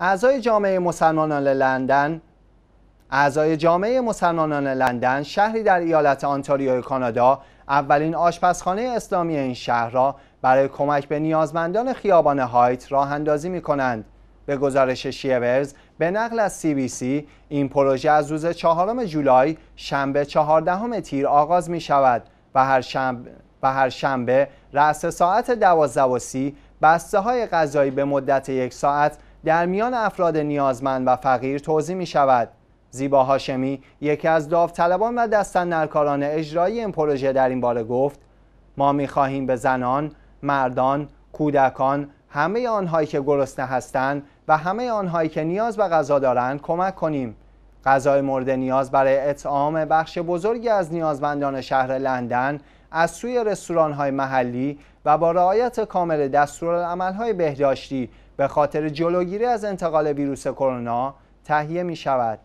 اعضای جامعه مسلمانان لندن اعضای جامعه مسلمانان لندن شهری در ایالت آنتاریو کانادا اولین آشپزخانه اسلامی این شهر را برای کمک به نیازمندان خیابان هایت راه اندازی می کنند. به گزارش شیورز به نقل از سی بی سی این پروژه از روز چهارم جولای شنبه چهاردهم تیر آغاز می شود و هر شنبه, و هر شنبه رأس ساعت دوازده و سی بسته های غذایی به مدت یک ساعت در میان افراد نیازمند و فقیر توضیح می شود زیبا هاشمی یکی از داوطلبان و دستن اجرایی این پروژه در این باره گفت ما می خواهیم به زنان، مردان، کودکان، همه آنهایی که گرسنه هستند و همه آنهایی که نیاز به غذا دارند کمک کنیم. غذای مورد نیاز برای اطعام بخش بزرگی از نیازمندان شهر لندن از سوی رستوران های محلی و با رعایت کامل دستورالعمل های بهداشتی به خاطر جلوگیری از انتقال ویروس کرونا تهیه می شود.